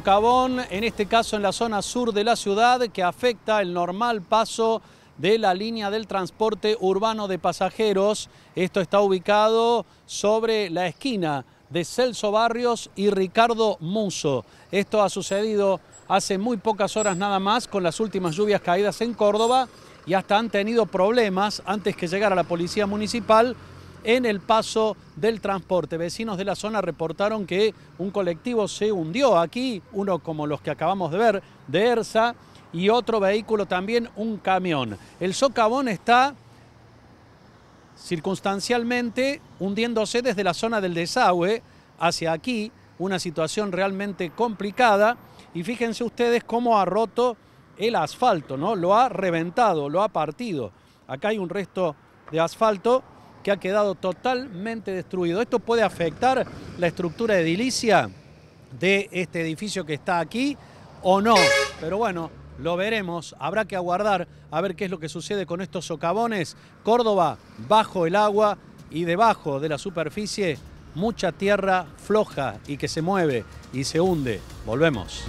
Cabón, en este caso en la zona sur de la ciudad, que afecta el normal paso de la línea del transporte urbano de pasajeros. Esto está ubicado sobre la esquina de Celso Barrios y Ricardo Muso. Esto ha sucedido hace muy pocas horas nada más con las últimas lluvias caídas en Córdoba y hasta han tenido problemas antes que llegar a la policía municipal en el paso del transporte. Vecinos de la zona reportaron que un colectivo se hundió aquí, uno como los que acabamos de ver, de ERSA, y otro vehículo también, un camión. El socavón está circunstancialmente hundiéndose desde la zona del desagüe hacia aquí, una situación realmente complicada. Y fíjense ustedes cómo ha roto el asfalto, ¿no? Lo ha reventado, lo ha partido. Acá hay un resto de asfalto que ha quedado totalmente destruido. Esto puede afectar la estructura edilicia de este edificio que está aquí o no, pero bueno, lo veremos, habrá que aguardar a ver qué es lo que sucede con estos socavones. Córdoba bajo el agua y debajo de la superficie mucha tierra floja y que se mueve y se hunde. Volvemos.